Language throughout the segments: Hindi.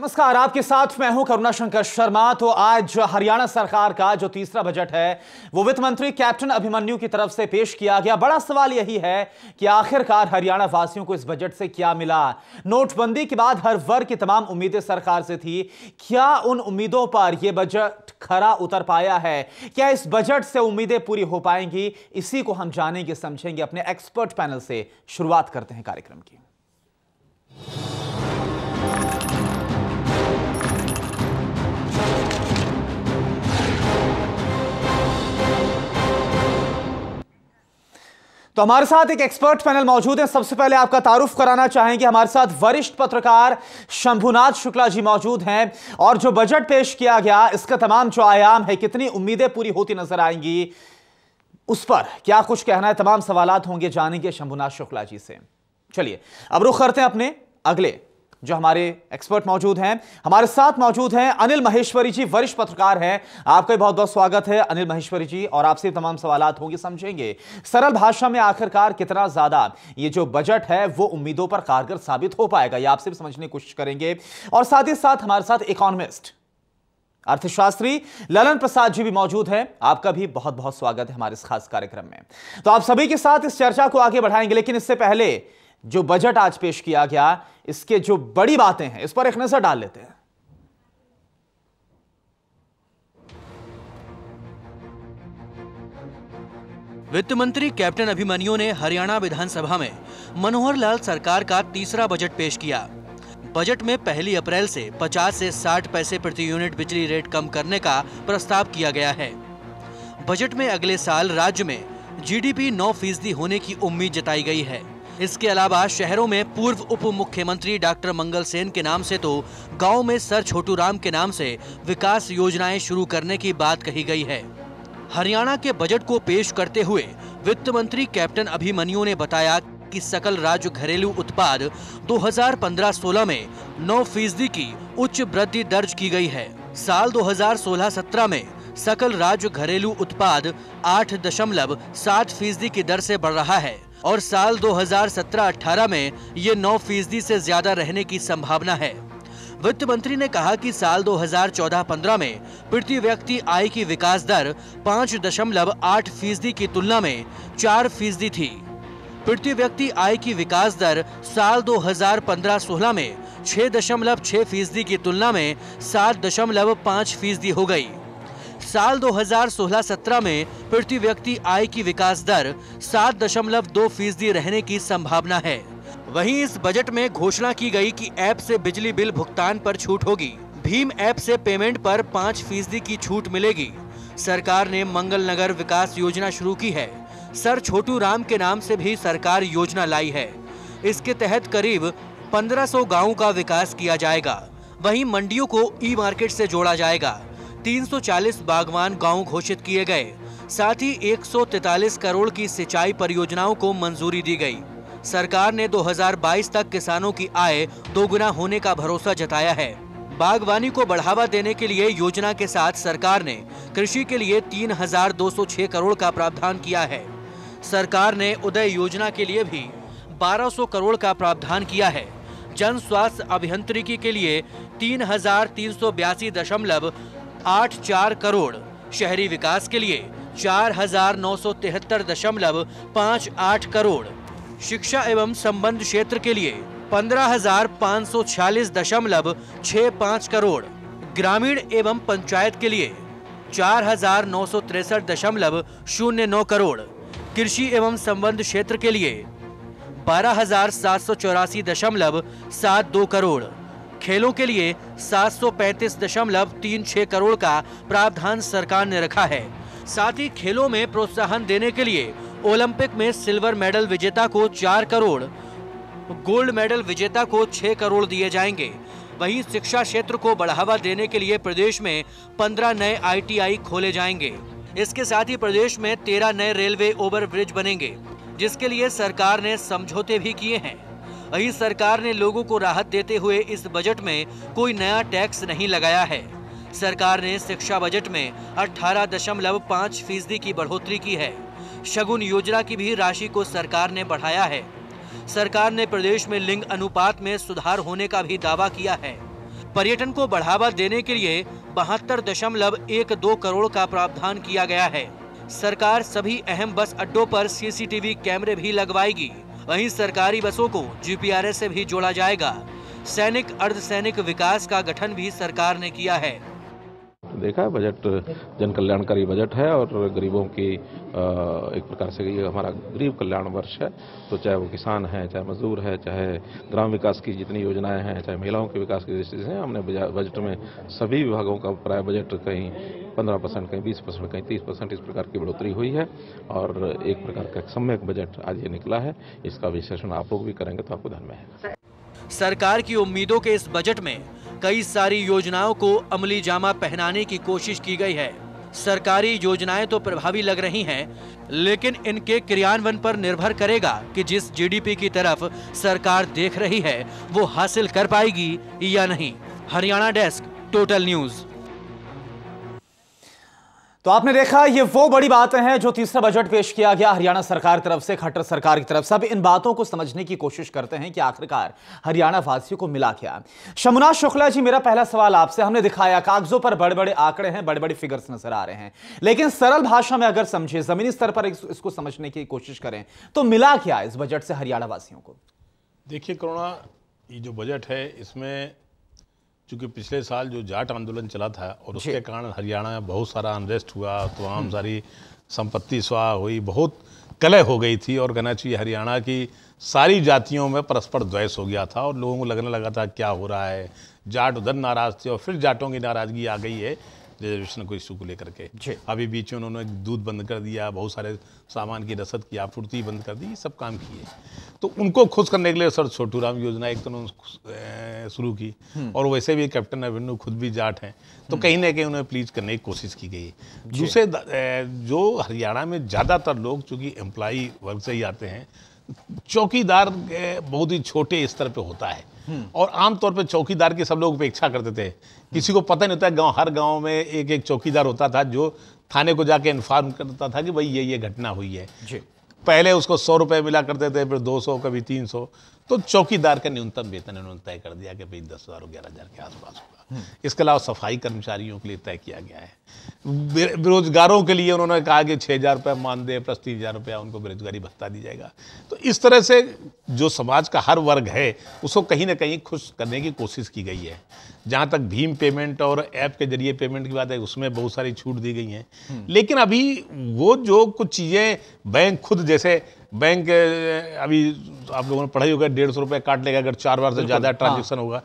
नमस्कार आपके साथ मैं हूं करुणा शंकर शर्मा तो आज हरियाणा सरकार का जो तीसरा बजट है वो वित्त मंत्री कैप्टन अभिमन्यु की तरफ से पेश किया गया बड़ा सवाल यही है कि आखिरकार हरियाणा वासियों को इस बजट से क्या मिला नोटबंदी के बाद हर वर्ग की तमाम उम्मीदें सरकार से थी क्या उन उम्मीदों पर यह बजट खरा उतर पाया है क्या इस बजट से उम्मीदें पूरी हो पाएंगी इसी को हम जानेंगे समझेंगे अपने एक्सपर्ट पैनल से शुरुआत करते हैं कार्यक्रम की तो हमारे साथ एक एक्सपर्ट पैनल मौजूद है सबसे पहले आपका तारुफ कराना चाहेंगे हमारे साथ वरिष्ठ पत्रकार शंभुनाथ शुक्ला जी मौजूद हैं और जो बजट पेश किया गया इसका तमाम जो आयाम है कितनी उम्मीदें पूरी होती नजर आएंगी उस पर क्या कुछ कहना है तमाम सवाल होंगे जानेंगे शंभुनाथ शुक्ला जी से चलिए अब रुख करते हैं अपने अगले जो हमारे एक्सपर्ट मौजूद हैं हमारे साथ मौजूद हैं अनिल महेश्वरी जी वरिष्ठ पत्रकार हैं आपका बहुत बहुत स्वागत है अनिल महेश्वरी जी और आपसे तमाम सवाल होंगे समझेंगे सरल भाषा में आखिरकार कितना ज्यादा ये जो बजट है वो उम्मीदों पर कारगर साबित हो पाएगा ये आपसे भी समझने की कोशिश करेंगे और साथ ही साथ हमारे साथ इकोनॉमिस्ट अर्थशास्त्री ललन प्रसाद जी भी मौजूद हैं आपका भी बहुत बहुत स्वागत है हमारे इस खास कार्यक्रम में तो आप सभी के साथ इस चर्चा को आगे बढ़ाएंगे लेकिन इससे पहले जो बजट आज पेश किया गया इसके जो बड़ी बातें हैं इस पर एक नजर डाल लेते हैं वित्त मंत्री कैप्टन अभिमन्यु ने हरियाणा विधानसभा में मनोहर लाल सरकार का तीसरा बजट पेश किया बजट में पहली अप्रैल से 50 से 60 पैसे प्रति यूनिट बिजली रेट कम करने का प्रस्ताव किया गया है बजट में अगले साल राज्य में जीडीपी 9 फीसदी होने की उम्मीद जताई गई है इसके अलावा शहरों में पूर्व उप मुख्यमंत्री डॉक्टर मंगल सेन के नाम से तो गांव में सर छोटू राम के नाम से विकास योजनाएं शुरू करने की बात कही गई है हरियाणा के बजट को पेश करते हुए वित्त मंत्री कैप्टन अभिमन्यु ने बताया कि सकल राज्य घरेलू उत्पाद 2015-16 में 9 फीसदी की उच्च वृद्धि दर्ज की गई है साल 2016-17 में सकल राज्य घरेलू उत्पाद सात फीसदी की दर से बढ़ रहा है और साल 2017-18 में ये 9 फीसदी से ज्यादा रहने की संभावना है वित्त मंत्री ने कहा कि साल 2014-15 में प्रति व्यक्ति आय की विकास दर पाँच दशमलव आठ फीसदी की तुलना में चार फीसदी थी प्रति व्यक्ति आय की विकास दर साल 2015-16 में छह दशमलव छह फीसदी की तुलना में सात दशमलव पाँच फीसदी हो गई साल 2016-17 में प्रति व्यक्ति आय की विकास दर सात दशमलव दो फीसदी रहने की संभावना है वहीं इस बजट में घोषणा की गई कि ऐप से बिजली बिल भुगतान पर छूट होगी भीम ऐप से पेमेंट पर पाँच फीसदी की छूट मिलेगी सरकार ने मंगल नगर विकास योजना शुरू की है सर छोटू राम के नाम से भी सरकार योजना लाई है इसके तहत करीब 1500 गांवों का विकास किया जाएगा वहीं मंडियों को ई मार्केट से जोड़ा जाएगा 340 बागवान गांव घोषित किए गए साथ ही 143 करोड़ की सिंचाई परियोजनाओं को मंजूरी दी गई सरकार ने 2022 तक किसानों की आय दोगुना होने का भरोसा जताया है बागवानी को बढ़ावा देने के लिए योजना के साथ सरकार ने कृषि के लिए 3,206 करोड़ का प्रावधान किया है सरकार ने उदय योजना के लिए भी 1200 करोड़ का प्रावधान किया है जन स्वास्थ्य अभियंत्रिकी के लिए तीन हजार तीन सौ बयासी दशमलव आठ चार करोड़ शहरी विकास के लिए चार हजार नौ सौ तिहत्तर दशमलव पाँच आठ करोड़ शिक्षा एवं संबंध क्षेत्र के लिए पंद्रह हजार पाँच सौ छियालीस दशमलव छः पाँच करोड़ ग्रामीण एवं पंचायत के लिए चार हजार नौ सौ तिरसठ दशमलव शून्य नौ करोड़ कृषि एवं संबंध क्षेत्र के लिए बारह हजार सात सौ चौरासी दशमलव सात दो करोड़ खेलों के लिए सात करोड़ का प्रावधान सरकार ने रखा है साथ ही खेलों में प्रोत्साहन देने के लिए ओलंपिक में सिल्वर मेडल विजेता को चार करोड़ गोल्ड मेडल विजेता को छह करोड़ दिए जाएंगे वहीं शिक्षा क्षेत्र को बढ़ावा देने के लिए प्रदेश में पंद्रह नए आईटीआई खोले जाएंगे इसके साथ ही प्रदेश में तेरह नए रेलवे ओवर ब्रिज बनेंगे जिसके लिए सरकार ने समझौते भी किए हैं वहीं सरकार ने लोगों को राहत देते हुए इस बजट में कोई नया टैक्स नहीं लगाया है सरकार ने शिक्षा बजट में अठारह दशमलव पाँच फीसदी की बढ़ोतरी की है शगुन योजना की भी राशि को सरकार ने बढ़ाया है सरकार ने प्रदेश में लिंग अनुपात में सुधार होने का भी दावा किया है पर्यटन को बढ़ावा देने के लिए बहत्तर दशमलव एक दो करोड़ का प्रावधान किया गया है सरकार सभी अहम बस अड्डों पर सीसीटीवी कैमरे भी लगवाएगी वहीं सरकारी बसों को जीपीआरएस से भी जोड़ा जाएगा सैनिक अर्धसैनिक विकास का गठन भी सरकार ने किया है देखा है बजट जन कल्याणकारी बजट है और गरीबों की एक प्रकार से ये हमारा गरीब कल्याण वर्ष है तो चाहे वो किसान है चाहे मजदूर है चाहे ग्राम विकास की जितनी योजनाएं हैं चाहे महिलाओं के विकास की दृष्टि से हमने बजट में सभी विभागों का प्राय बजट कहीं पंद्रह परसेंट कहीं बीस परसेंट कहीं तीस परसेंट इस प्रकार की बढ़ोतरी हुई है और एक प्रकार का सम्यक बजट आज ये निकला है इसका विश्लेषण आप लोग भी करेंगे तो आपको धन में है सरकार की उम्मीदों के इस बजट में कई सारी योजनाओं को अमली जामा पहनाने की कोशिश की गई है सरकारी योजनाएं तो प्रभावी लग रही हैं, लेकिन इनके क्रियान्वयन पर निर्भर करेगा कि जिस जीडीपी की तरफ सरकार देख रही है वो हासिल कर पाएगी या नहीं हरियाणा डेस्क टोटल न्यूज़ तो आपने देखा ये वो बड़ी बातें हैं जो तीसरा बजट पेश किया गया हरियाणा सरकार तरफ से खट्टर सरकार की तरफ से अब इन बातों को समझने की कोशिश करते हैं कि आखिरकार हरियाणा वासियों को मिला क्या शमुना शुक्ला जी मेरा पहला सवाल आपसे हमने दिखाया कागजों पर बड़े बड़े आंकड़े हैं बड़े बड़े फिगर्स नजर आ रहे हैं लेकिन सरल भाषा में अगर समझे जमीनी स्तर पर इसको समझने की कोशिश करें तो मिला क्या इस बजट से हरियाणा वासियों को देखिए करुणा ये जो बजट है इसमें चूँकि पिछले साल जो जाट आंदोलन चला था और उसके कारण हरियाणा में बहुत सारा अनरेस्ट हुआ तमाम तो हम्म। सारी संपत्ति स्वाह हुई बहुत कलह हो गई थी और कहना चाहिए हरियाणा की सारी जातियों में परस्पर द्वैस हो गया था और लोगों को लगने लगा था क्या हो रहा है जाट उधर नाराज़ थे और फिर जाटों की नाराज़गी आ गई है रिजर्वेशन को इशू को लेकर के अभी बीच में उन्होंने दूध बंद कर दिया बहुत सारे सामान की रसद की आपूर्ति बंद कर दी सब काम किए तो उनको खुश करने के लिए सर छोटू राम योजना एक तो उन्होंने शुरू की हम्म। और वैसे भी कैप्टन अभिनू खुद भी जाट हैं तो हम्म। कहीं ना कहीं उन्हें प्लीज करने की कोशिश की गई दूसरे जो हरियाणा में ज़्यादातर लोग चूँकि एम्प्लॉई वर्ग से ही आते हैं चौकीदार बहुत ही छोटे स्तर पर होता है हम्म। और आमतौर पर चौकीदार की सब लोग अपेक्षा करते थे किसी को पता नहीं होता गाँव हर गाँव में एक एक चौकीदार होता था जो थाने को जाके इन्फॉर्म करता था कि भाई ये ये घटना हुई है पहले उसको सौ रुपये मिला करते थे फिर दो सौ कभी तीन सौ तो चौकीदार का न्यूनतम वेतन उन्होंने तय कर दिया कि भाई दस हज़ार और ग्यारह हज़ार के आसपास होगा हम्म। इसके अलावा सफाई कर्मचारियों के लिए तय किया गया है बेरोजगारों के लिए उन्होंने कहा कि छः हज़ार रुपया मानदेय प्लस तीन हज़ार रुपया उनको बेरोजगारी भत्ता दी जाएगा तो इस तरह से जो समाज का हर वर्ग है उसको कहीं ना कहीं खुश करने की कोशिश की गई है जहाँ तक भीम पेमेंट और ऐप के जरिए पेमेंट की बात है उसमें बहुत सारी छूट दी गई हैं हम्म। लेकिन अभी वो जो कुछ चीज़ें बैंक खुद जैसे बैंक अभी तो आप लोगों ने पढ़ाई होगा डेढ़ सौ रुपये काट लेगा अगर चार बार से ज़्यादा ट्रांजेक्शन हाँ। होगा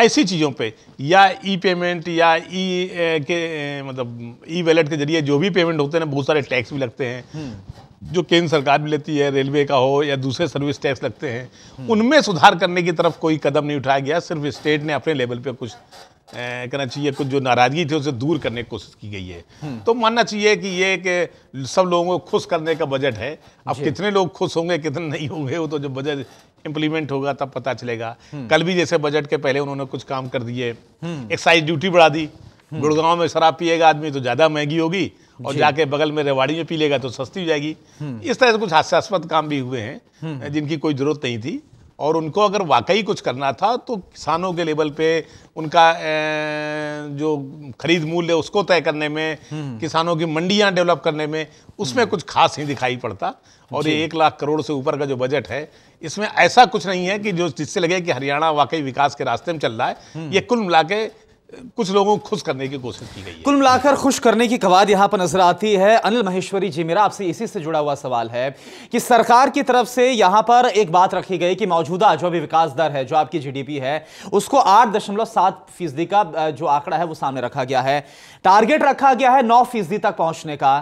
ऐसी चीज़ों पे या ई पेमेंट या ई e, के मतलब ई वैलेट के जरिए जो भी पेमेंट होते हैं बहुत सारे टैक्स भी लगते हैं हम्म। जो केंद्र सरकार भी लेती है रेलवे का हो या दूसरे सर्विस टैक्स लगते हैं हम्म। उनमें सुधार करने की तरफ कोई कदम नहीं उठाया गया सिर्फ स्टेट ने अपने लेवल पर कुछ कहना चाहिए कुछ जो नाराज़गी थी उसे दूर करने की कोशिश की गई है तो मानना चाहिए कि ये कि सब लोगों को खुश करने का बजट है अब कितने लोग खुश होंगे कितने नहीं होंगे वो तो जब बजट इम्प्लीमेंट होगा तब पता चलेगा हम्म। कल भी जैसे बजट के पहले उन्होंने कुछ काम कर दिए एक्साइज हम्म। ड्यूटी बढ़ा दी हम्म। गुड़गांव में शराब पिएगा आदमी तो ज़्यादा महंगी होगी और जाके बगल में रेवाड़ी में पी लेगा तो सस्ती हो जाएगी इस तरह से कुछ हास्यास्पद काम भी हुए हैं जिनकी कोई जरूरत नहीं थी और उनको अगर वाकई कुछ करना था तो किसानों के लेवल पे उनका जो खरीद मूल्य उसको तय करने में हम्म। किसानों की मंडियां डेवलप करने में उसमें हम्म। कुछ खास ही दिखाई पड़ता और ये एक लाख करोड़ से ऊपर का जो बजट है इसमें ऐसा कुछ नहीं है कि जो जिससे लगे कि हरियाणा वाकई विकास के रास्ते में चल रहा है हम्म। ये कुल मिला के कुछ लोगों को खुश करने की कोशिश की गई है कुल मिलाकर खुश करने की कवाद यहां पर नजर आती है अनिल महेश्वरी जी मेरा आपसे इसी से जुड़ा हुआ सवाल है कि सरकार की तरफ से यहां पर एक बात रखी गई कि मौजूदा जो भी विकास दर है जो आपकी जीडीपी है उसको आठ दशमलव सात फीसदी का जो आंकड़ा है वो सामने रखा गया है टारगेट रखा गया है नौ फीसदी तक पहुंचने का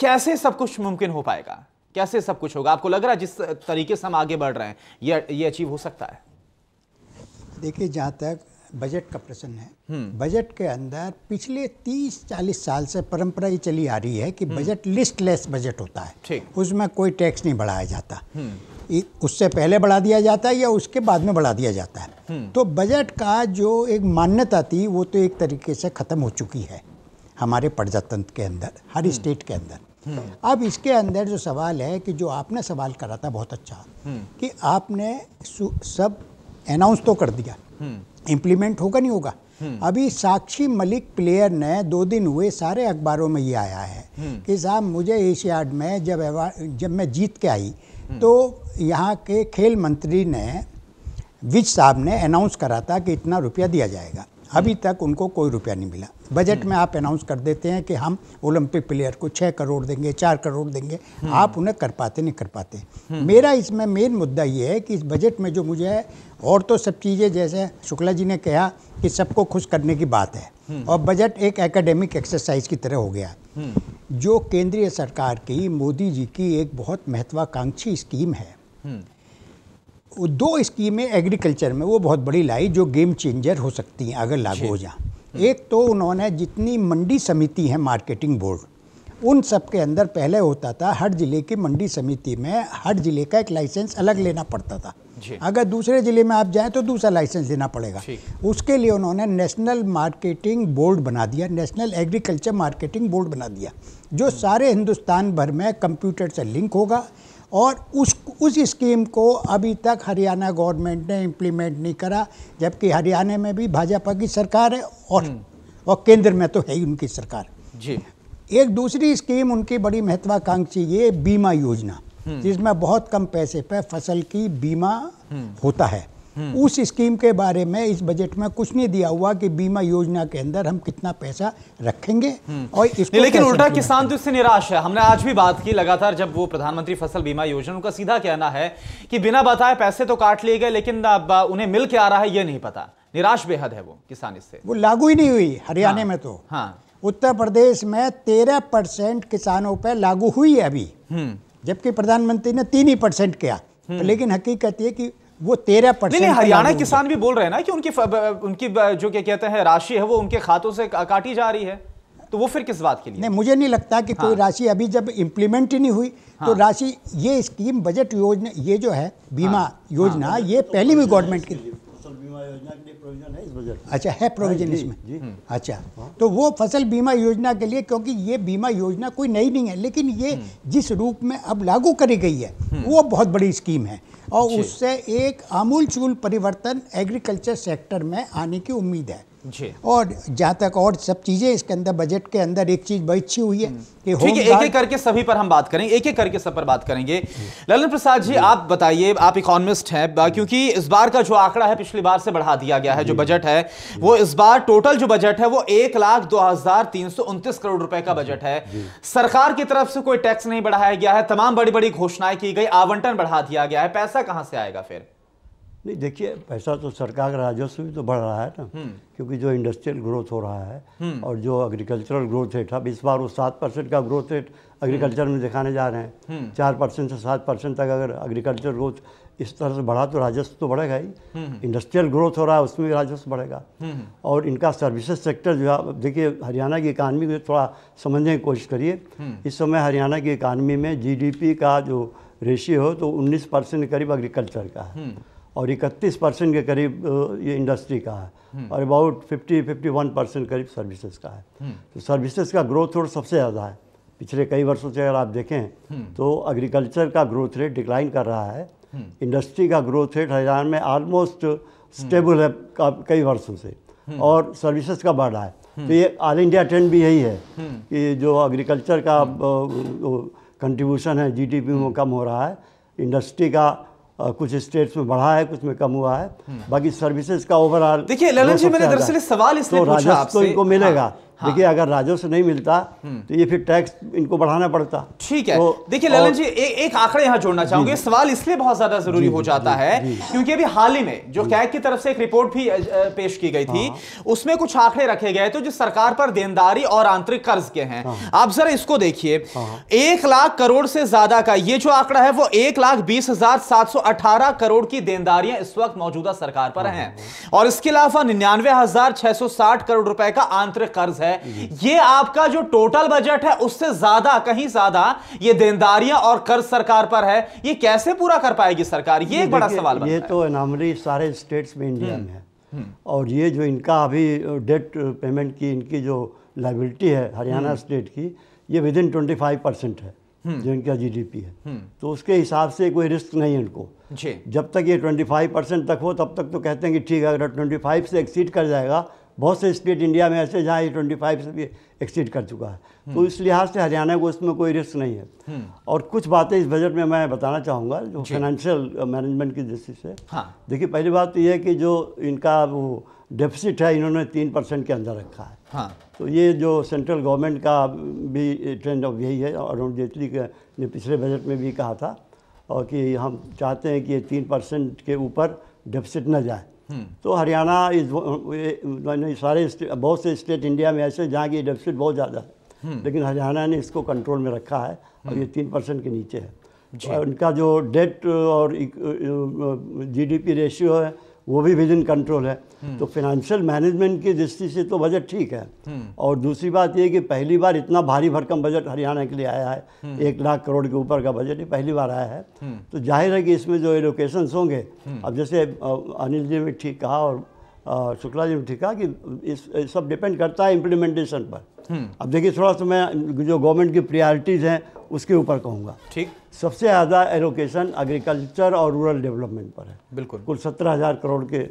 कैसे सब कुछ मुमकिन हो पाएगा कैसे सब कुछ होगा आपको लग रहा है जिस तरीके से हम आगे बढ़ रहे हैं यह ये अचीव हो सकता है देखिए जहाँ तक बजट का प्रश्न है हम्म। बजट के अंदर पिछले 30-40 साल से परंपरा ये चली आ रही है कि हम्म। बजट लिस्टलेस बजट होता है उसमें कोई टैक्स नहीं बढ़ाया जाता हम्म। उससे पहले बढ़ा दिया जाता है या उसके बाद में बढ़ा दिया जाता है तो बजट का जो एक मान्यता थी वो तो एक तरीके से ख़त्म हो चुकी है हमारे प्रजातंत्र के अंदर हर स्टेट के अंदर अब इसके अंदर जो सवाल है कि जो आपने सवाल करा था बहुत अच्छा कि आपने सब अनाउंस तो कर दिया इम्प्लीमेंट होगा नहीं होगा हम्म। अभी साक्षी मलिक प्लेयर ने दो दिन हुए सारे अखबारों में ये आया है हम्म। कि साहब मुझे एशियाड में जब जब मैं जीत के आई हम्म। तो यहाँ के खेल मंत्री ने विज साहब ने अनाउंस करा था कि इतना रुपया दिया जाएगा अभी तक उनको कोई रुपया नहीं मिला बजट में आप अनाउंस कर देते हैं कि हम ओलंपिक प्लेयर को छः करोड़ देंगे चार करोड़ देंगे आप उन्हें कर पाते नहीं कर पाते मेरा इसमें मेन मुद्दा ये है कि इस बजट में जो मुझे है और तो सब चीज़ें जैसे शुक्ला जी ने कहा कि सबको खुश करने की बात है और बजट एक एकेडमिक एक्सरसाइज की तरह हो गया जो केंद्रीय सरकार की मोदी जी की एक बहुत महत्वाकांक्षी स्कीम है दो स्कीमें एग्रीकल्चर में वो बहुत बड़ी लाई जो गेम चेंजर हो सकती हैं अगर लागू हो जाए एक तो उन्होंने जितनी मंडी समिति हैं मार्केटिंग बोर्ड उन सब के अंदर पहले होता था हर ज़िले की मंडी समिति में हर ज़िले का एक लाइसेंस अलग लेना पड़ता था अगर दूसरे ज़िले में आप जाएं तो दूसरा लाइसेंस लेना पड़ेगा उसके लिए उन्होंने नेशनल मार्केटिंग बोर्ड बना दिया नेशनल एग्रीकल्चर मार्केटिंग बोर्ड बना दिया जो सारे हिंदुस्तान भर में कंप्यूटर से लिंक होगा और उस उस स्कीम को अभी तक हरियाणा गवर्नमेंट ने इम्प्लीमेंट नहीं करा जबकि हरियाणा में भी भाजपा की सरकार है और हम्म। और केंद्र में तो है ही उनकी सरकार जी एक दूसरी स्कीम उनकी बड़ी महत्वाकांक्षी ये बीमा योजना हम्म। जिसमें बहुत कम पैसे पर फसल की बीमा हम्म। होता है हम्म। उस स्कीम के बारे में इस बजट में कुछ नहीं दिया हुआ कि बीमा योजना के अंदर हम कितना पैसा रखेंगे हम्म। और इसको लेकिन उल्टा किसान तो इससे निराश है हमने आज भी बात की लगातार जब वो प्रधानमंत्री फसल बीमा योजना उनका सीधा कहना है कि बिना बताए पैसे तो काट लिए गए लेकिन उन्हें मिल के आ रहा है ये नहीं पता निराश बेहद है वो किसान इससे वो लागू ही नहीं हुई हरियाणा हाँ। में तो हाँ उत्तर प्रदेश में तेरह परसेंट किसानों पर लागू हुई है अभी हम्म। जबकि प्रधानमंत्री ने तीन ही परसेंट किया तो लेकिन हकीकत ये कि वो तेरह परसेंट हरियाणा किसान भी बोल रहे हैं ना कि उनकी उनकी जो क्या कहते हैं राशि है वो उनके खातों से काटी जा रही है तो वो फिर किस बात के लिए नहीं मुझे नहीं लगता कि हाँ। कोई राशि अभी जब इम्प्लीमेंट ही नहीं हुई तो हाँ। तो राशि ये स्कीम बजट योजना ये जो है बीमा हाँ। योजना हाँ। ये पहली भी गवर्नमेंट की फसल बीमा योजना के लिए प्रोविजन है इस बजट अच्छा है प्रोविजन इसमें जी, हम्म। अच्छा हाँ। तो वो फसल बीमा योजना के लिए क्योंकि ये बीमा योजना कोई नई नहीं है लेकिन ये हम्म। जिस रूप में अब लागू करी गई है हम्म। वो बहुत बड़ी स्कीम है और उससे एक आमूल परिवर्तन एग्रीकल्चर सेक्टर में आने की उम्मीद है और जहाँ तक और सब चीज़ें इसके अंदर बजट के अंदर एक चीज़ बची हुई है हम्म। कि ठीक है एक एक करके सभी पर हम बात करेंगे एक एक करके सब पर बात करेंगे ललन प्रसाद जी आप बताइए आप इकोनॉमिस्ट हैं क्योंकि इस बार का जो आंकड़ा है पिछली बार से बढ़ा दिया गया है जो बजट है वो इस बार टोटल जो बजट है वो एक लाख दो हजार तीन सौ उनतीस करोड़ रुपए का बजट है सरकार की तरफ से कोई टैक्स नहीं बढ़ाया गया है तमाम बड़ी बड़ी घोषणाएं की गई आवंटन बढ़ा दिया गया है पैसा कहां से आएगा फिर नहीं देखिए पैसा तो सरकार का राजस्व भी तो बढ़ रहा है ना हम्म। क्योंकि जो इंडस्ट्रियल ग्रोथ हो रहा है हम्म। और जो एग्रीकल्चरल ग्रोथ रेट अब इस बार वो सात परसेंट का ग्रोथ रेट एग्रीकल्चर में दिखाने जा रहे हैं हम्म। चार परसेंट से सात परसेंट तक अगर एग्रीकल्चर ग्रोथ इस तरह से बढ़ा तो राजस्व तो बढ़ेगा ही इंडस्ट्रियल ग्रोथ हो रहा है उसमें भी राजस्व बढ़ेगा और इनका सर्विसेज सेक्टर जो है देखिए हरियाणा की इकानमी को थोड़ा समझने की कोशिश करिए इस समय हरियाणा की इकानमी में जीडीपी का जो रेशियो हो तो 19 परसेंट करीब एग्रीकल्चर का है और इकतीस परसेंट के करीब ये इंडस्ट्री का है हम्म। और about fifty fifty one percent करीब सर्विसेज का है हम्म। तो सर्विसेज का ग्रोथ रेट सबसे ज़्यादा है पिछले कई वर्षों से अगर आप देखें हम्म। तो एग्रीकल्चर का ग्रोथ रेट डिक्लाइन कर रहा है इंडस्ट्री का ग्रोथ रेट हरियाणा में ऑलमोस्ट स्टेबल है कई वर्षों से और सर्विसेज का बढ़ा है तो ये ऑल इंडिया ट्रेंड भी यही है कि जो एग्रीकल्चर का कंट्रीब्यूशन है जीडीपी में कम हो रहा है इंडस्ट्री का कुछ स्टेट्स में बढ़ा है कुछ में कम हुआ है हम्म। बाकी सर्विसेज का ओवरऑल देखिए ललन जी मैंने दरअसल सवाल इसलिए तो पूछा तो आपसे इनको मिलेगा हाँ। हाँ। देखिए अगर राजस्व नहीं मिलता हम्म। तो ये फिर टैक्स इनको बढ़ाना पड़ता ठीक है तो, देखिए ललन जी ए, एक आंकड़े यहाँ जोड़ना चाहूंगे सवाल इसलिए बहुत ज्यादा जरूरी हो जाता है क्योंकि अभी हाल ही में जो कैग की तरफ से एक रिपोर्ट भी पेश की गई थी हाँ। उसमें कुछ आंकड़े रखे गए थे जो सरकार पर देनदारी और आंतरिक कर्ज के हैं हाँ। आप जरा इसको देखिए एक लाख करोड़ से ज्यादा का ये जो आंकड़ा है वो एक लाख बीस हजार सात सौ अठारह करोड़ की देनदारियां इस वक्त मौजूदा सरकार पर है और इसके अलावा निन्यानवे हजार छह सौ साठ करोड़ रुपए का आंतरिक कर्ज है है ये आपका जो टोटल बजट है उससे ज्यादा कहीं ज्यादा ये देनदारियां और कर्ज सरकार पर है ये कैसे पूरा कर पाएगी सरकार ये एक बड़ा सवाल ये तो अनामरी सारे स्टेट्स में इंडिया हम्म, में है हम्म। और ये जो इनका अभी डेट पेमेंट की इनकी जो लाइबिलिटी है हरियाणा स्टेट हम्म। की ये विद इन ट्वेंटी है जो इनका जी है तो उसके हिसाब से कोई रिस्क नहीं है इनको जब तक ये 25 परसेंट तक हो तब तक तो कहते हैं कि ठीक है अगर 25 से एक्सीड कर जाएगा बहुत से स्टेट इंडिया में ऐसे जहाँ ट्वेंटी फाइव से भी एक्सीड कर चुका है तो हम्म। इस लिहाज से हरियाणा को इसमें कोई रिस्क नहीं है हम्म। और कुछ बातें इस बजट में मैं बताना चाहूँगा जो फाइनेंशियल मैनेजमेंट uh, की दृष्टि से हाँ। देखिए पहली बात तो यह है कि जो इनका वो डेफिसिट है इन्होंने तीन परसेंट के अंदर रखा है हाँ। तो ये जो सेंट्रल गवर्नमेंट का भी ट्रेंड अब यही है अरुण जेटली के ने पिछले बजट में भी कहा था और कि हम चाहते हैं कि ये तीन परसेंट के ऊपर डेफिसिट न जाए तो हरियाणा इस सारे बहुत से स्टेट इंडिया में ऐसे जहाँ की डेफिसिट बहुत ज़्यादा है हम्म। लेकिन हरियाणा ने इसको कंट्रोल में रखा है और ये हम्म। तीन परसेंट के नीचे है उनका जो डेट और जीडीपी रेशियो है वो भी विद इन कंट्रोल है हम्म। तो फिनेंशियल मैनेजमेंट की दृष्टि से तो बजट ठीक है हम्म। और दूसरी बात ये कि पहली बार इतना भारी भरकम बजट हरियाणा के लिए आया है हम्म। एक लाख करोड़ के ऊपर का बजट ये पहली बार आया है तो जाहिर है कि इसमें जो एलोकेशंस होंगे अब जैसे अनिल जी ने ठीक कहा और शुक्ला जी ने ठीक कहा कि इस सब डिपेंड करता है इम्प्लीमेंटेशन पर हम्म। अब देखिए थोड़ा सा मैं जो गवर्नमेंट की प्रायोरिटीज़ हैं उसके ऊपर कहूँगा ठीक सबसे ज़्यादा एलोकेशन एग्रीकल्चर और रूरल डेवलपमेंट पर है बिल्कुल कुल सत्रह हज़ार करोड़ के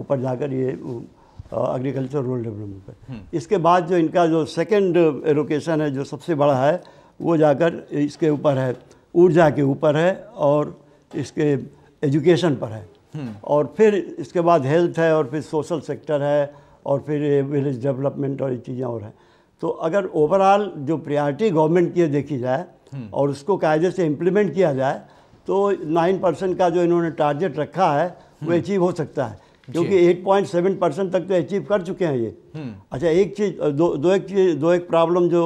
ऊपर जाकर ये एग्रीकल्चर रूरल डेवलपमेंट पर हम्म। इसके बाद जो इनका जो सेकेंड एलोकेशन है जो सबसे बड़ा है वो जाकर इसके ऊपर है ऊर्जा के ऊपर है और इसके एजुकेशन पर है और फिर इसके बाद हेल्थ है और फिर सोशल सेक्टर है और फिर विलेज डेवलपमेंट और ये चीज़ें और हैं तो अगर ओवरऑल जो प्रायोरिटी गवर्नमेंट की देखी जाए और उसको कायदे से इम्प्लीमेंट किया जाए तो नाइन परसेंट का जो इन्होंने टारगेट रखा है वो अचीव हम्म। हो सकता है क्योंकि एट पॉइंट सेवन परसेंट तक तो अचीव कर चुके हैं ये हम्म। अच्छा एक चीज़ दो दो एक चीज़ दो एक प्रॉब्लम जो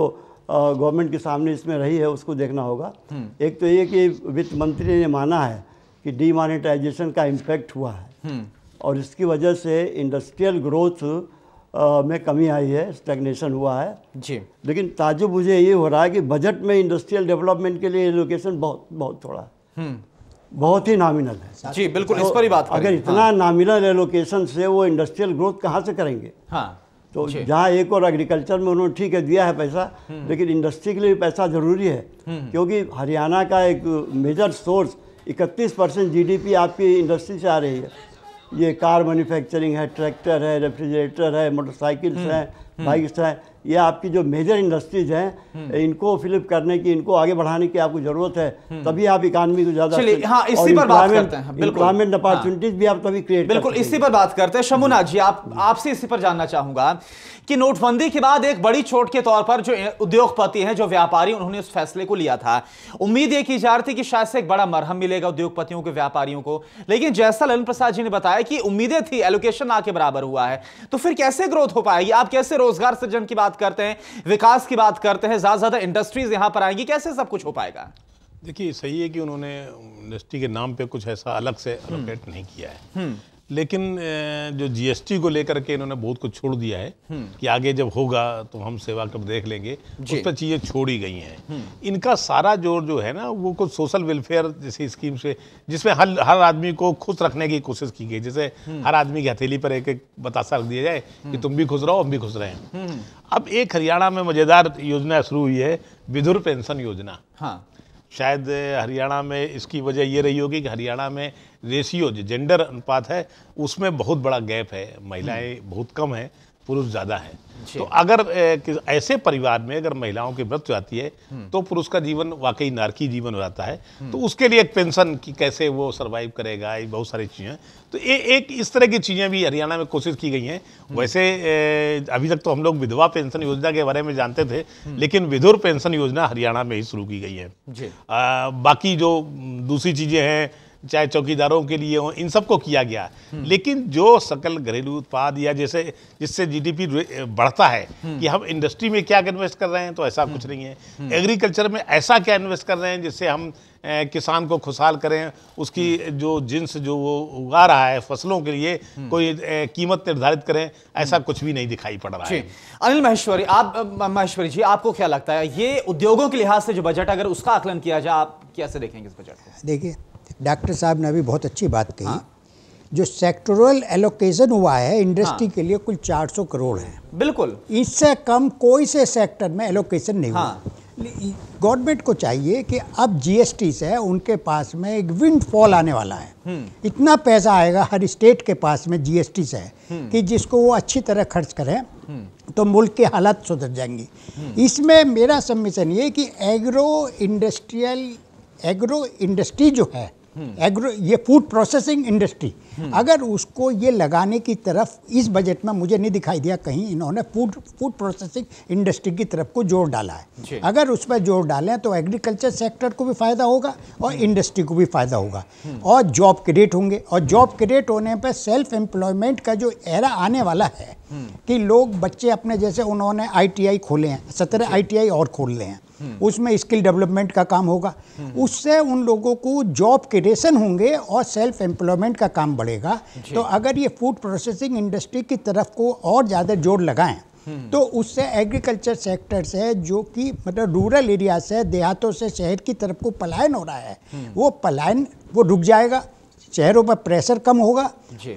गवर्नमेंट के सामने इसमें रही है उसको देखना होगा हम्म। एक तो ये कि वित्त मंत्री ने माना है कि डीमानेटाइजेशन का इम्पेक्ट हुआ है हम्म। और इसकी वजह से इंडस्ट्रियल ग्रोथ में कमी आई है स्टेगनेशन हुआ है जी लेकिन ताजुब मुझे ये हो रहा है कि बजट में इंडस्ट्रियल डेवलपमेंट के लिए एलोकेशन बहुत बहुत थोड़ा है हम्म। बहुत ही नामिनल है जी बिल्कुल तो इस पर ही बात अगर इतना हाँ। नामिनल एलोकेशन से वो इंडस्ट्रियल ग्रोथ कहाँ से करेंगे हाँ तो जहाँ एक और एग्रीकल्चर में उन्होंने ठीक है दिया है पैसा हम्म। लेकिन इंडस्ट्री के लिए पैसा जरूरी है क्योंकि हरियाणा का एक मेजर सोर्स इकतीस परसेंट जी आपकी इंडस्ट्री से आ रही है ये कार मैन्युफैक्चरिंग है ट्रैक्टर है रेफ्रिजरेटर है मोटरसाइकिल्स हम्म, हैं हम्म। बाइक्स हैं ये आपकी जो मेजर इंडस्ट्रीज हैं हम्म। इनको फिलअप करने की इनको आगे बढ़ाने की आपको जरूरत है हम्म। तभी आप इकानमी को ज्यादा हाँ, इसी पर बात करते हैं बिल्कुल अपॉर्चुनिटीज हाँ। भी आप तभी क्रिएट बिल्कुल इसी पर बात करते हैं शमुना जी आप हम्म। आपसे इसी पर जानना चाहूंगा कि नोटबंदी के बाद एक बड़ी चोट के तौर पर जो उद्योगपति हैं जो व्यापारी उन्होंने उस फैसले को लिया था उम्मीद ये की जा रही थी कि शायद से एक बड़ा मरहम मिलेगा उद्योगपतियों के व्यापारियों को लेकिन जैसा ललन प्रसाद जी ने बताया कि उम्मीदें थी एलोकेशन आके बराबर हुआ है तो फिर कैसे ग्रोथ हो पाएगी आप कैसे रोजगार सृजन की बात करते हैं विकास की बात करते हैं ज़्यादा ज़्यादा इंडस्ट्रीज यहाँ पर आएंगी कैसे सब कुछ हो पाएगा देखिए सही है कि उन्होंने इंडस्ट्री के नाम पे कुछ ऐसा अलग से अलोकेट हम्म। नहीं किया है हम्म। लेकिन जो जीएसटी को लेकर के इन्होंने बहुत कुछ छोड़ दिया है हम्म। कि आगे जब होगा तो हम सेवा कब देख लेंगे उस पर चीज़ें छोड़ी गई हैं हम्म। इनका सारा जोर जो है ना वो कुछ सोशल वेलफेयर जैसी स्कीम से जिसमें हर हर आदमी को खुश रखने की कोशिश की गई जैसे हम्म। हर आदमी की हथेली पर एक एक बतासा रख दिया जाए कि तुम भी खुश रहो हम भी खुश रहे अब एक हरियाणा में मज़ेदार योजना शुरू हुई है विधुर पेंशन योजना हाँ शायद हरियाणा में इसकी वजह ये रही होगी कि हरियाणा में रेशियो जो जेंडर अनुपात है उसमें बहुत बड़ा गैप है महिलाएं हम्म। बहुत कम हैं पुरुष ज़्यादा है तो अगर ऐसे परिवार में अगर महिलाओं की मृत्यु आती है हम्म। तो पुरुष का जीवन वाकई नारकी जीवन हो जाता है हम्म। तो उसके लिए एक पेंशन की कैसे वो सरवाइव करेगा ये बहुत सारी चीज़ें तो ये एक इस तरह की चीज़ें भी हरियाणा में कोशिश की गई हैं हम्म। वैसे अभी तक तो हम लोग विधवा पेंशन योजना के बारे में जानते थे लेकिन विधुर पेंशन योजना हरियाणा में ही शुरू की गई है आ, बाकी जो दूसरी चीज़ें हैं चाहे चौकीदारों के लिए हो इन सबको किया गया हम्म। लेकिन जो सकल घरेलू उत्पाद या जैसे जिससे जीडीपी बढ़ता है हम्म। कि हम इंडस्ट्री में क्या इन्वेस्ट कर रहे हैं तो ऐसा कुछ हम्म। नहीं है एग्रीकल्चर में ऐसा क्या इन्वेस्ट कर रहे हैं जिससे हम किसान को खुशहाल करें उसकी जो जिन्स जो वो उगा रहा है फसलों के लिए कोई कीमत निर्धारित करें ऐसा कुछ भी नहीं दिखाई पड़ रहा है अनिल महेश्वरी आप महेश्वरी जी आपको क्या लगता है ये उद्योगों के लिहाज से जो बजट अगर उसका आकलन किया जाए आप कैसे देखेंगे इस बजट को देखिए डॉक्टर साहब ने अभी बहुत अच्छी बात कही हाँ। जो सेक्टोरल एलोकेशन हुआ है इंडस्ट्री हाँ। के लिए कुल 400 करोड़ है बिल्कुल इससे कम कोई से सेक्टर में एलोकेशन नहीं हाँ। हुआ गवर्नमेंट को चाहिए कि अब जीएसटी से उनके पास में एक विंडफॉल आने वाला है हम्म। इतना पैसा आएगा हर स्टेट के पास में जीएसटी से हम्म। कि जिसको वो अच्छी तरह खर्च करें हम्म। तो मुल्क के हालात सुधर जाएंगे इसमें मेरा सबमिशन ये कि एग्रो इंडस्ट्रियल एग्रो इंडस्ट्री जो है एग्रो ये फूड प्रोसेसिंग इंडस्ट्री अगर उसको ये लगाने की तरफ इस बजट में मुझे नहीं दिखाई दिया कहीं इन्होंने फूड फूड प्रोसेसिंग इंडस्ट्री की तरफ को जोर डाला है अगर उस पर जोर डालें तो एग्रीकल्चर सेक्टर को भी फ़ायदा होगा और इंडस्ट्री हम्म। को भी फ़ायदा होगा हम्म। और जॉब क्रिएट होंगे और जॉब क्रिएट होने पर सेल्फ एम्प्लॉयमेंट का जो एरा आने वाला है हम्म। कि लोग बच्चे अपने जैसे उन्होंने आई खोले हैं सत्रह आई और खोल रहे हैं हम्म। उसमें स्किल डेवलपमेंट का काम होगा हम्म। उससे उन लोगों को जॉब क्रिएशन होंगे और सेल्फ एम्प्लॉयमेंट का काम बढ़ेगा तो अगर ये फूड प्रोसेसिंग इंडस्ट्री की तरफ को और ज़्यादा जोर लगाएं हम्म। तो उससे एग्रीकल्चर सेक्टर से जो कि मतलब रूरल एरिया से देहातों से शहर की तरफ को पलायन हो रहा है वो पलायन वो रुक जाएगा चेहरों पर प्रेशर कम होगा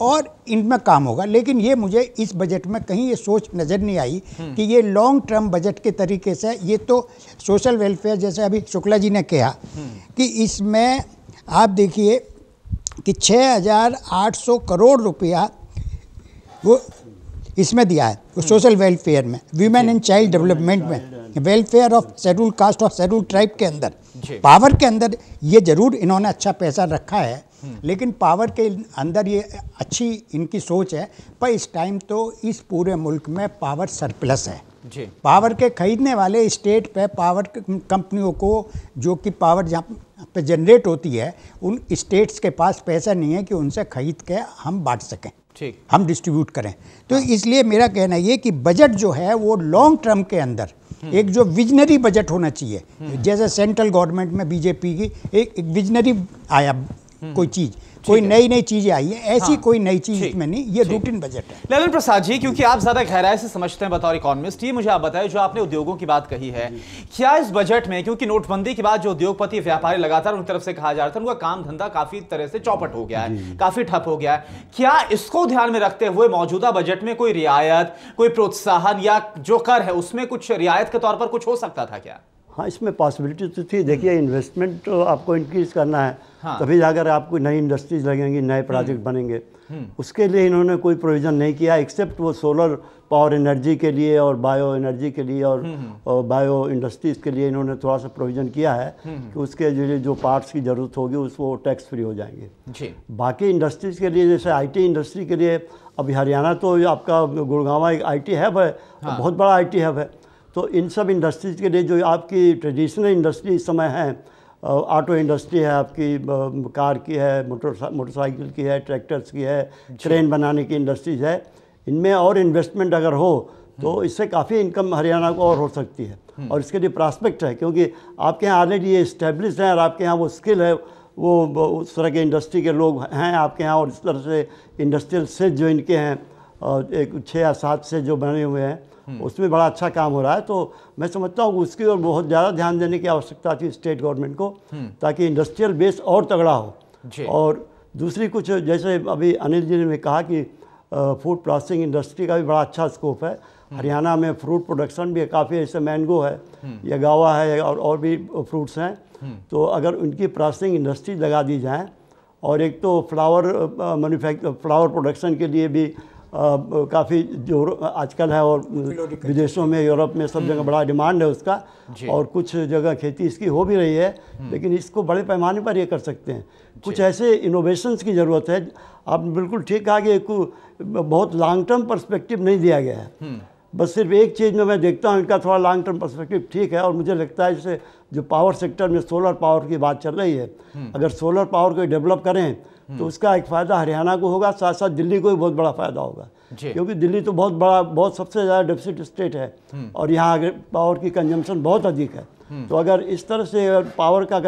और इनमें काम होगा लेकिन ये मुझे इस बजट में कहीं ये सोच नज़र नहीं आई हम्म। कि ये लॉन्ग टर्म बजट के तरीके से ये तो सोशल वेलफेयर जैसे अभी शुक्ला जी ने कहा हम्म। कि इसमें आप देखिए कि 6,800 करोड़ रुपया वो इसमें दिया है वो सोशल हम्म। वेलफेयर में वीमेन एंड चाइल्ड डेवलपमेंट में वेलफेयर ऑफ शेड्यूल कास्ट और शेड्यूल ट्राइब के अंदर पावर के अंदर ये ज़रूर इन्होंने अच्छा पैसा रखा है हम्म। लेकिन पावर के अंदर ये अच्छी इनकी सोच है पर इस टाइम तो इस पूरे मुल्क में पावर सरप्लस है जी पावर के खरीदने वाले स्टेट पे पावर कंपनियों को जो कि पावर जहाँ पे जनरेट होती है उन स्टेट्स के पास पैसा नहीं है कि उनसे खरीद के हम बांट सकें ठीक हम डिस्ट्रीब्यूट करें तो हाँ। इसलिए मेरा कहना ये कि बजट जो है वो लॉन्ग टर्म के अंदर हम्म। एक जो विजनरी बजट होना चाहिए हम्म। जैसे सेंट्रल गवर्नमेंट में बीजेपी की एक, एक विजनरी आया हम्म। कोई चीज़ कोई नई नई चीज़ें आई है ऐसी हाँ, कोई नई चीज़ में नहीं ये रूटीन बजट है ललन प्रसाद जी क्योंकि आप ज़्यादा गहराई से समझते हैं बतौर इकोनॉमिस्ट ये मुझे आप बताए जो आपने उद्योगों की बात कही है क्या इस बजट में क्योंकि नोटबंदी के बाद जो उद्योगपति व्यापारी लगातार उनकी तरफ से कहा जा रहा था उनका काम धंधा काफ़ी तरह से चौपट हो गया है काफ़ी ठप हो गया है क्या इसको ध्यान में रखते हुए मौजूदा बजट में कोई रियायत कोई प्रोत्साहन या जो कर है उसमें कुछ रियायत के तौर पर कुछ हो सकता था क्या हाँ इसमें पॉसिबिलिटी तो थी देखिए इन्वेस्टमेंट हम्म। तो आपको इंक्रीज करना है हाँ। तभी जाकर आपको नई इंडस्ट्रीज लगेंगी नए प्रोजेक्ट हम्म। बनेंगे हम्म। उसके लिए इन्होंने कोई प्रोविज़न नहीं किया एक्सेप्ट वो सोलर पावर एनर्जी के लिए और बायो एनर्जी के लिए और, और बायो इंडस्ट्रीज़ के लिए इन्होंने थोड़ा सा प्रोविज़न किया है कि उसके लिए जो पार्ट्स की ज़रूरत होगी उसको टैक्स फ्री हो जाएंगे बाकी इंडस्ट्रीज़ के लिए जैसे आई इंडस्ट्री के लिए अभी हरियाणा तो आपका गुड़गावा एक टी हब है हाँ। बहुत बड़ा टी हब है तो इन सब इंडस्ट्रीज़ के लिए जो आपकी ट्रेडिशनल इंडस्ट्री इस समय है ऑटो इंडस्ट्री है आपकी कार की है मोटर मोटरसाइकिल की है ट्रैक्टर्स की है ट्रेन बनाने की इंडस्ट्रीज़ है इनमें और इन्वेस्टमेंट अगर हो तो हम्म। इससे काफ़ी इनकम हरियाणा को और हो सकती है हम्म। और इसके लिए प्रास्पेक्ट है क्योंकि आपके यहाँ ऑलरेडी ये इस्टेब्लिश है और आपके यहाँ वो स्किल है वो, उस तरह के इंडस्ट्री के लोग हैं आपके यहाँ और इस तरह से इंडस्ट्रियल से जो इनके हैं एक छः या सात से जो बने हुए हैं हम्म। उसमें बड़ा अच्छा काम हो रहा है तो मैं समझता हूँ उसकी और बहुत ज़्यादा ध्यान देने की आवश्यकता थी स्टेट गवर्नमेंट को हम्म। ताकि इंडस्ट्रियल बेस और तगड़ा हो और दूसरी कुछ जैसे अभी अनिल जी ने कहा कि फूड प्रोसेसिंग इंडस्ट्री का भी बड़ा अच्छा स्कोप है हम्म। हरियाणा में फ्रूट प्रोडक्शन भी काफ़ी ऐसे मैंगो है या गावा है और और भी फ्रूट्स हैं तो अगर उनकी प्रोसेसिंग इंडस्ट्री लगा दी जाए और एक तो फ्लावर मैन्युफैक्चर फ्लावर प्रोडक्शन के लिए भी काफ़ी जो आजकल है और विदेशों में यूरोप में सब जगह बड़ा डिमांड है उसका और कुछ जगह खेती इसकी हो भी रही है हम्म। लेकिन इसको बड़े पैमाने पर ये कर सकते हैं कुछ ऐसे इनोवेशंस की ज़रूरत है आपने बिल्कुल ठीक कहा कि बहुत लॉन्ग टर्म परस्पेक्टिव नहीं दिया गया है हम्म। बस सिर्फ एक चीज़ में मैं देखता हूँ इनका थोड़ा लॉन्ग टर्म पर्सपेक्टिव ठीक है और मुझे लगता है जैसे जो पावर सेक्टर में सोलर पावर की बात चल रही है हम्म। अगर सोलर पावर को डेवलप करें हम्म। तो उसका एक फ़ायदा हरियाणा को होगा साथ साथ दिल्ली को भी बहुत बड़ा फ़ायदा होगा क्योंकि दिल्ली तो बहुत बड़ा बहुत सबसे ज़्यादा डेफिसिट स्टेट है हम्म। और यहाँ अगर पावर की कंजम्पशन बहुत अधिक है तो अगर इस तरह से पावर का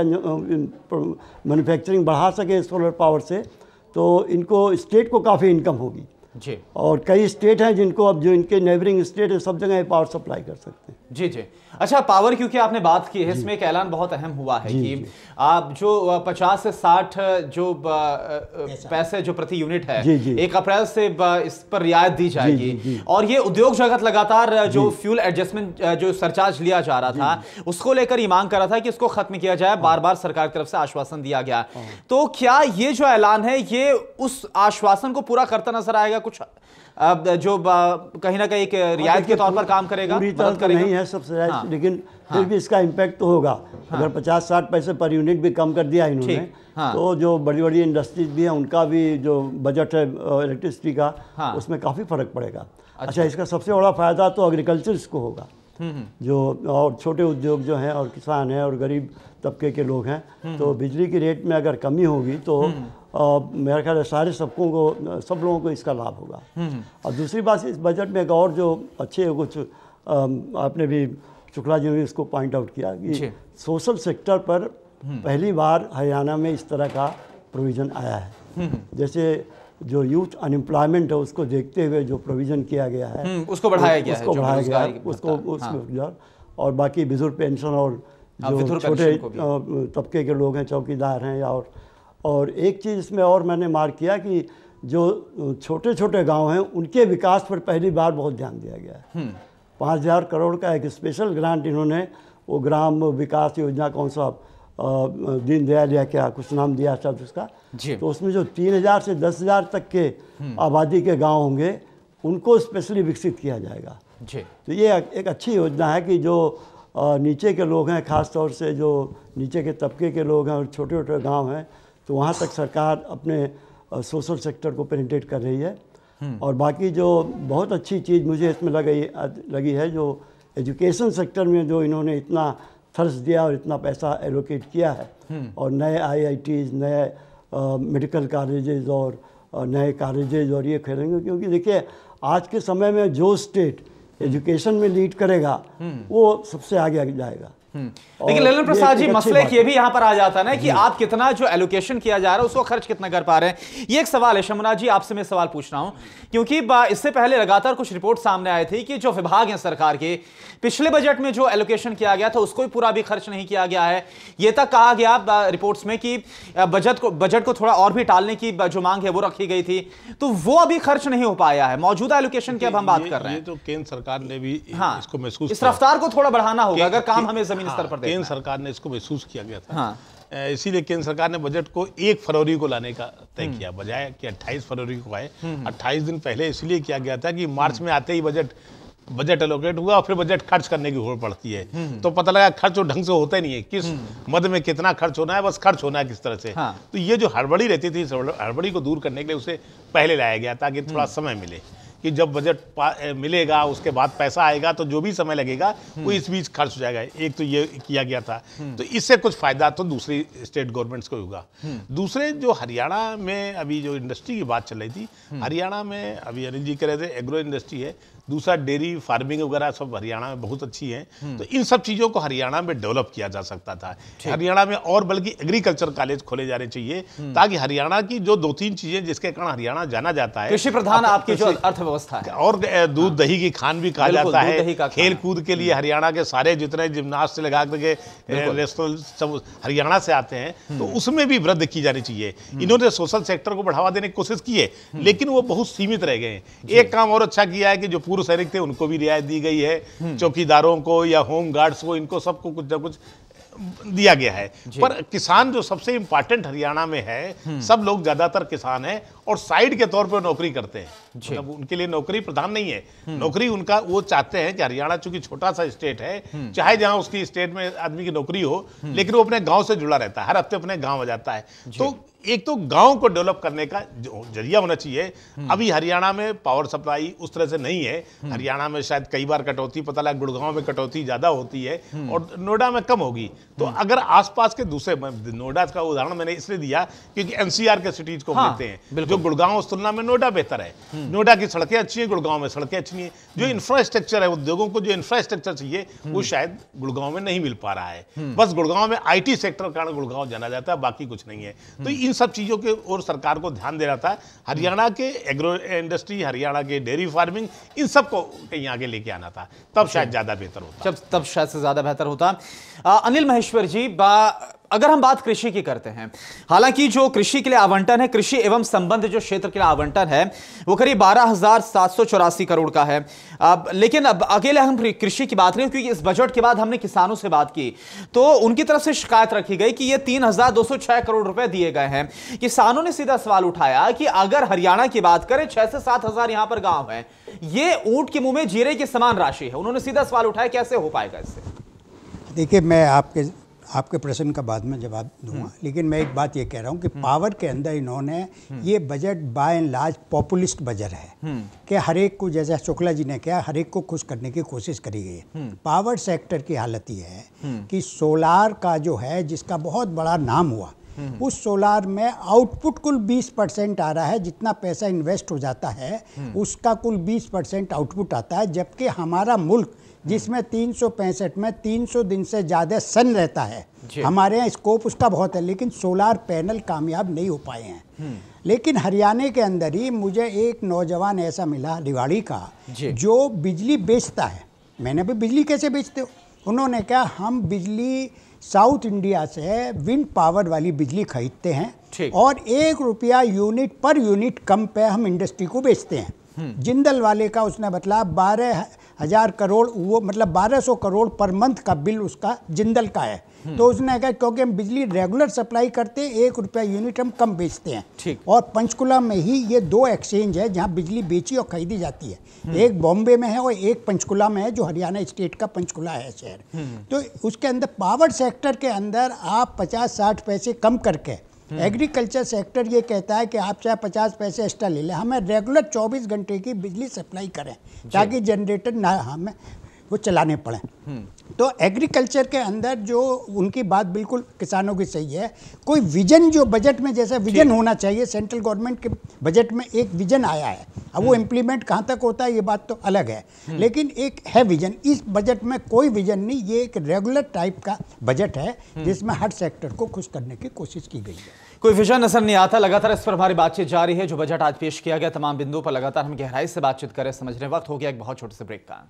मैन्युफैक्चरिंग बढ़ा सके सोलर पावर से तो इनको स्टेट को काफ़ी इनकम होगी जी और कई स्टेट हैं जिनको अब जो इनके नेबरिंग स्टेट है सब जगह पावर सप्लाई कर सकते हैं जी जी अच्छा पावर क्योंकि आपने बात की है इसमें एक ऐलान बहुत अहम हुआ है कि आप जो 50 से 60 जो पैसे जो प्रति यूनिट है एक अप्रैल से इस पर रियायत दी जाएगी जी, जी, जी। और ये उद्योग जगत लगातार जो फ्यूल एडजस्टमेंट जो सरचार्ज लिया जा रहा था उसको लेकर ये मांग कर रहा था कि इसको खत्म किया जाए हाँ। बार बार सरकार की तरफ से आश्वासन दिया गया हाँ। तो क्या ये जो ऐलान है ये उस आश्वासन को पूरा करता नजर आएगा कुछ जो कहीं ना कहीं हाँ, रियायत के तौर पर काम करेगा पूरी तरह करेगा। नहीं है सबसे हाँ, लेकिन हाँ, फिर भी इसका इम्पैक्ट तो होगा हाँ, अगर पचास साठ पैसे पर यूनिट भी कम कर दिया इन्होंने हाँ, तो जो बड़ी बड़ी इंडस्ट्रीज भी हैं उनका भी जो बजट है इलेक्ट्रिसिटी का हाँ, उसमें काफ़ी फर्क पड़ेगा अच्छा।, अच्छा इसका सबसे बड़ा फ़ायदा तो एग्रीकल्चर इसको होगा जो और छोटे उद्योग जो हैं और किसान हैं और गरीब तबके के लोग हैं तो बिजली की रेट में अगर कमी होगी तो मेरा ख्याल है सारे सबकों को सब लोगों को इसका लाभ होगा और दूसरी बात इस बजट में एक और जो अच्छे कुछ आपने भी शुक्ला जी ने इसको पॉइंट आउट किया कि सोशल सेक्टर पर हम्म। पहली बार हरियाणा में इस तरह का प्रोविज़न आया है हम्म। जैसे जो यूथ अनएम्प्लॉयमेंट है उसको देखते हुए जो प्रोविज़न किया गया है हम्म, उसको बढ़ाया गया उसको बढ़ाया गया उसको उसमें हाँ। और बाकी बुजुर्ग पेंशन और हाँ, जो छोटे तबके के लोग हैं चौकीदार हैं या और और एक चीज़ इसमें और मैंने मार किया कि जो छोटे छोटे गांव हैं उनके विकास पर पहली बार बहुत ध्यान दिया गया है हम्म। पाँच हज़ार करोड़ का एक स्पेशल ग्रांट इन्होंने वो ग्राम विकास योजना कौन सा दीनदयाल या क्या कुछ नाम दिया शब्द उसका तो उसमें जो तीन हज़ार से दस हज़ार तक के हम्म। आबादी के गांव होंगे उनको स्पेशली विकसित किया जाएगा तो ये एक अच्छी योजना है कि जो नीचे के लोग हैं ख़ास तौर से जो नीचे के तबके के लोग हैं और छोटे छोटे गांव हैं तो वहाँ तक सरकार अपने सोशल सेक्टर को पेनिटेट कर रही है हम्म। और बाकी जो बहुत अच्छी चीज़ मुझे इसमें लगी लगी है जो एजुकेशन सेक्टर में जो इन्होंने इतना थर्स दिया और इतना पैसा एलोकेट किया है हम्म। और नए आईआईटीज नए मेडिकल कॉलेजेज और नए कॉलेजेज और ये खेलेंगे क्योंकि देखिए आज के समय में जो स्टेट एजुकेशन में लीड करेगा हम्म। वो सबसे आगे जाएगा लेकिन हम्म। ललन प्रसाद जी मसले ये भी यहां पर आ जाता है ना कि आप कितना जो एलोकेशन किया जा रहा है उसको खर्च कितना कर पा रहे हैं ये एक सवाल है शमना जी आपसे मैं सवाल पूछ रहा हूं क्योंकि इससे पहले लगातार कुछ रिपोर्ट सामने आई थी कि जो विभाग हैं सरकार के पिछले बजट में जो एलोकेशन किया गया था उसको भी पूरा भी खर्च नहीं किया गया है ये तक कहा गया रिपोर्ट में कि बजट को बजट को थोड़ा और भी टालने की जो मांग है वो रखी गई थी तो वो अभी खर्च नहीं हो पाया है मौजूदा एलोकेशन की अब हम बात कर रहे हैं तो केंद्र सरकार ने भी हाँ इसको महसूस इस रफ्तार को थोड़ा बढ़ाना होगा अगर काम हमें जमीन ग्रामीण हाँ, स्तर पर केंद्र सरकार ने इसको महसूस किया गया था हाँ। इसीलिए केंद्र सरकार ने बजट को एक फरवरी को लाने का तय हम्म। किया बजाय कि 28 फरवरी को आए 28 हम्म, हम्म। दिन पहले इसलिए किया गया था कि मार्च में आते ही बजट बजट एलोकेट हुआ और फिर बजट खर्च करने की होड़ पड़ती है तो पता लगा खर्च ढंग से होता ही नहीं है किस मद में कितना खर्च होना है बस खर्च होना है किस तरह से हाँ। तो ये जो हड़बड़ी रहती थी इस हड़बड़ी को दूर करने के लिए उसे पहले लाया गया ताकि थोड़ा समय मिले कि जब बजट मिलेगा उसके बाद पैसा आएगा तो जो भी समय लगेगा वो हम्म। इस बीच खर्च हो जाएगा एक तो ये किया गया था हम्म। तो इससे कुछ फायदा तो दूसरी स्टेट गवर्नमेंट्स को होगा हम्म। दूसरे जो हरियाणा में अभी जो इंडस्ट्री की बात चल रही थी हरियाणा में अभी अनिल जी कह रहे थे एग्रो इंडस्ट्री है दूसरा डेयरी फार्मिंग वगैरह सब हरियाणा में बहुत अच्छी है हम्म। तो इन सब चीज़ों को हरियाणा में डेवलप किया जा सकता था हरियाणा में और बल्कि एग्रीकल्चर कॉलेज खोले जाने चाहिए हम्म। ताकि हरियाणा की जो दो तीन चीज़ें जिसके कारण हरियाणा जाना जाता है कृषि प्रधान आपकी जो अर्थव्यवस्था है और दूध हाँ। दही की खान भी कहा जाता है खेल कूद के लिए हम्म। हरियाणा के सारे जितने जिमनास्ट लगा करके रेस्टोरेंट सब हरियाणा से आते हैं तो उसमें भी वृद्धि की जानी चाहिए इन्होंने सोशल सेक्टर को बढ़ावा देने की कोशिश की है लेकिन वो बहुत सीमित रह गए हैं एक काम और अच्छा किया है कि जो पूर्व सैनिक थे उनको भी रियायत दी गई है हम्म। चौकीदारों को या होम गार्ड्स को इनको सबको कुछ ना कुछ दिया गया है पर किसान जो सबसे इंपॉर्टेंट हरियाणा में है हम्म। सब लोग ज्यादातर किसान हैं और साइड के तौर पर नौकरी करते हैं मतलब उनके लिए नौकरी प्रधान नहीं है हम्म। नौकरी उनका वो चाहते हैं कि हरियाणा चूंकि छोटा सा स्टेट है चाहे जहां उसकी स्टेट में आदमी की नौकरी हो लेकिन वो अपने गांव से जुड़ा रहता है हर हफ्ते अपने गांव आ जाता है तो एक तो गांव को डेवलप करने का जरिया होना चाहिए हम्म। अभी हरियाणा में पावर सप्लाई उस तरह से नहीं है हम्म। हरियाणा में शायद कई बार कटौती पता लगा गुड़गांव में कटौती ज़्यादा होती है हम्म। और नोएडा में कम होगी तो अगर आसपास के दूसरे नोएडा का उदाहरण मैंने इसलिए दिया क्योंकि एनसीआर के सिटीज को हाँ, लेते हैं जो गुड़गांव उस तुलना में नोएडा बेहतर है नोएडा की सड़कें अच्छी है गुड़गांव में सड़कें अच्छी है जो इंफ्रास्ट्रक्चर है उद्योगों को जो इंफ्रास्ट्रक्चर चाहिए वो शायद गुड़गांव में नहीं मिल पा रहा है बस गुड़गांव में आई सेक्टर के कारण गुड़गांव जाना जाता है बाकी कुछ नहीं है तो इन इन सब चीज़ों के और सरकार को ध्यान दे रहा था हरियाणा के एग्रो इंडस्ट्री हरियाणा के डेयरी फार्मिंग इन सब को कहीं आगे लेके आना था तब अच्छा। शायद ज़्यादा बेहतर होता तब तब शायद से ज़्यादा बेहतर होता अनिल महेश्वर जी बा अगर हम बात कृषि की करते हैं हालांकि जो कृषि के लिए आवंटन है कृषि एवं संबंध जो क्षेत्र के लिए आवंटन है वो करीब बारह करोड़ का है अब लेकिन अब अकेले हम कृषि की बात नहीं क्योंकि इस बजट के बाद हमने किसानों से बात की तो उनकी तरफ से शिकायत रखी गई कि ये तीन करोड़ रुपए दिए गए हैं किसानों ने सीधा सवाल उठाया कि अगर हरियाणा की बात करें छह से सात हजार यहां पर गांव है ये ऊंट के मुंह में जीरे के समान राशि है उन्होंने सीधा सवाल उठाया कैसे हो पाएगा इससे देखिए मैं आपके आपके प्रश्न का बाद में जवाब दूंगा हम्म। लेकिन मैं एक बात ये कह रहा हूँ कि हम्म। पावर के अंदर इन्होंने हम्म। ये budget by and large populist budget है कि हर एक को जैसा शुक्ला जी ने कहा हर एक को खुश करने की कोशिश करी गई है पावर सेक्टर की हालत ये है कि सोलार का जो है जिसका बहुत बड़ा नाम हुआ उस सोलार में आउटपुट कुल 20 परसेंट आ रहा है जितना पैसा इन्वेस्ट हो जाता है उसका कुल 20 परसेंट आउटपुट आता है जबकि हमारा मुल्क जिसमें तीन में 300 दिन से ज़्यादा सन रहता है हमारे यहाँ स्कोप उसका बहुत है लेकिन सोलार पैनल कामयाब नहीं हो पाए हैं लेकिन हरियाणा के अंदर ही मुझे एक नौजवान ऐसा मिला दिवाड़ी का जो बिजली बेचता है मैंने भी बिजली कैसे बेचते हो उन्होंने कहा हम बिजली साउथ इंडिया से विंड पावर वाली बिजली खरीदते हैं और एक रुपया यूनिट पर यूनिट कम पे हम इंडस्ट्री को बेचते हैं जिंदल वाले का उसने बतला बारह हजार करोड़ वो मतलब बारह सौ करोड़ पर मंथ का बिल उसका जिंदल का है हम्म। तो उसने कहा क्योंकि हम बिजली रेगुलर सप्लाई करते हैं एक रुपया यूनिट हम कम बेचते हैं और पंचकुला में ही ये दो एक्सचेंज है जहाँ बिजली बेची और खरीदी जाती है हम्म। एक बॉम्बे में है और एक पंचकुला में है जो हरियाणा स्टेट का पंचकुला है शहर हम्म। तो उसके अंदर पावर सेक्टर के अंदर आप पचास साठ पैसे कम करके एग्रीकल्चर हम्म। सेक्टर ये कहता है कि आप चाहे पचास पैसे एक्स्ट्रा ले लें हमें रेगुलर चौबीस घंटे की बिजली सप्लाई करें ताकि जनरेटर ना हमें वो चलाने पड़े हम्म। तो एग्रीकल्चर के अंदर जो उनकी बात बिल्कुल किसानों की सही है कोई विजन जो बजट में जैसा विजन होना चाहिए सेंट्रल गवर्नमेंट के बजट में एक विजन आया है अब वो इम्प्लीमेंट कहाँ तक होता है ये बात तो अलग है हम्म। लेकिन एक है विजन इस बजट में कोई विजन नहीं ये एक रेगुलर टाइप का बजट है हम्म। जिसमें हर सेक्टर को खुश करने की कोशिश की गई है कोई विजन नजर नहीं आता लगातार इस पर हमारी बातचीत जारी है जो बजट आज पेश किया गया तमाम बिंदुओं पर लगातार हम गहराई से बातचीत करें समझ रहे वक्त हो गया एक बहुत छोटे से ब्रेक का